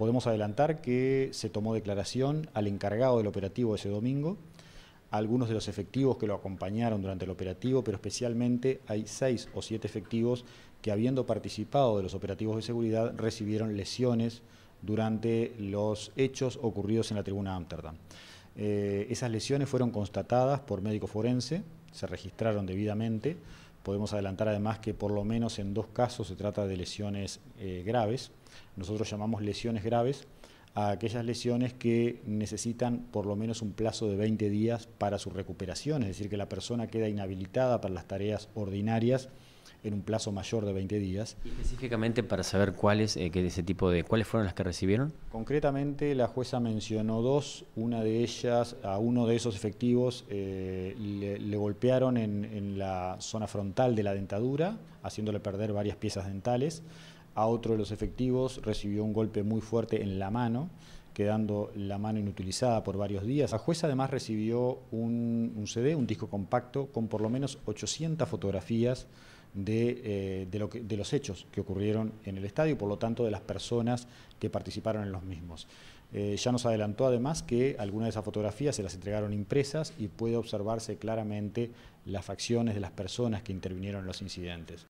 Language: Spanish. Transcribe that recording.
Podemos adelantar que se tomó declaración al encargado del operativo ese domingo, algunos de los efectivos que lo acompañaron durante el operativo, pero especialmente hay seis o siete efectivos que habiendo participado de los operativos de seguridad recibieron lesiones durante los hechos ocurridos en la tribuna Amsterdam. Eh, esas lesiones fueron constatadas por médico forense, se registraron debidamente, Podemos adelantar además que por lo menos en dos casos se trata de lesiones eh, graves. Nosotros llamamos lesiones graves a aquellas lesiones que necesitan por lo menos un plazo de 20 días para su recuperación, es decir, que la persona queda inhabilitada para las tareas ordinarias en un plazo mayor de 20 días. ¿Y específicamente para saber cuáles, eh, ese tipo de, cuáles fueron las que recibieron? Concretamente la jueza mencionó dos, una de ellas, a uno de esos efectivos eh, le, golpearon en, la zona frontal de la dentadura, haciéndole perder varias piezas dentales, a otro de los efectivos recibió un golpe muy fuerte en la mano, quedando la mano inutilizada por varios días. La jueza además recibió un, un, CD, un disco compacto, con por lo menos 800 fotografías eh, de, los hechos que ocurrieron en el estadio y por lo tanto de las personas que participaron en los mismos. Eh, ya nos adelantó además que algunas de esas fotografías se las entregaron impresas y puede observarse claramente las facciones de las personas que intervinieron en los incidentes.